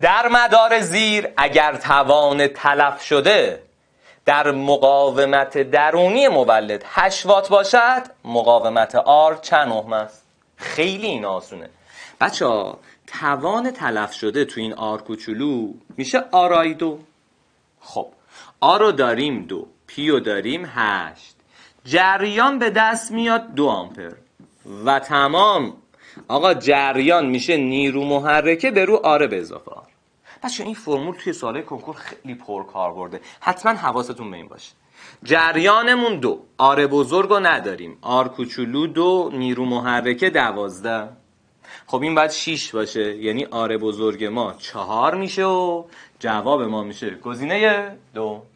در مدار زیر اگر توان تلف شده در مقاومت درونی مولد 8 وات باشد مقاومت آر چند اهم است خیلی این آسونه بچه ها توان تلف شده تو این آر کوچولو میشه آرای دو خب رو داریم دو پیو داریم هشت جریان به دست میاد دو آمپر و تمام آقا جریان میشه نیرو محرکه به رو آره به اضافه آر بچه این فرمول توی ساله کنکور خیلی کار برده حتما حواستون به این باشه جریانمون دو آره بزرگ رو نداریم آر کوچولو دو نیرو محرکه دوازده خب این باید 6 باشه یعنی آره بزرگ ما چهار میشه و جواب ما میشه گزینه دو